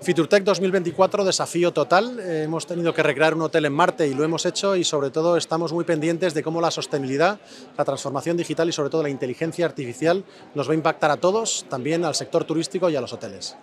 Fiturtech 2024, desafío total. Eh, hemos tenido que recrear un hotel en Marte y lo hemos hecho y sobre todo estamos muy pendientes de cómo la sostenibilidad, la transformación digital y sobre todo la inteligencia artificial nos va a impactar a todos, también al sector turístico y a los hoteles.